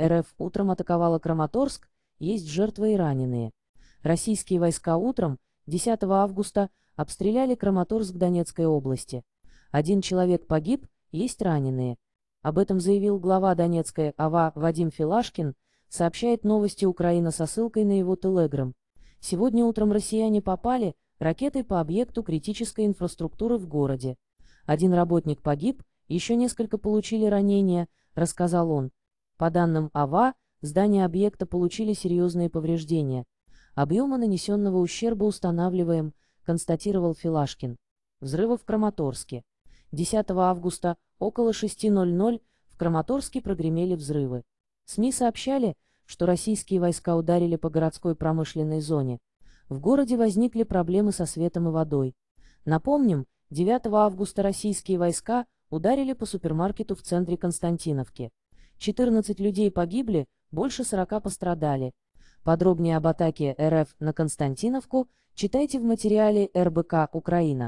РФ утром атаковала Краматорск, есть жертвы и раненые. Российские войска утром, 10 августа, обстреляли Краматорск Донецкой области. Один человек погиб, есть раненые. Об этом заявил глава Донецкой АВА Вадим Филашкин, сообщает новости Украина со ссылкой на его телеграм. Сегодня утром россияне попали ракетой по объекту критической инфраструктуры в городе. Один работник погиб, еще несколько получили ранения, рассказал он. По данным АВА, здания объекта получили серьезные повреждения. Объема нанесенного ущерба устанавливаем, констатировал Филашкин. Взрывы в Краматорске. 10 августа около 6.00 в Краматорске прогремели взрывы. СМИ сообщали, что российские войска ударили по городской промышленной зоне. В городе возникли проблемы со светом и водой. Напомним, 9 августа российские войска ударили по супермаркету в центре Константиновки. 14 людей погибли, больше 40 пострадали. Подробнее об атаке РФ на Константиновку читайте в материале РБК «Украина».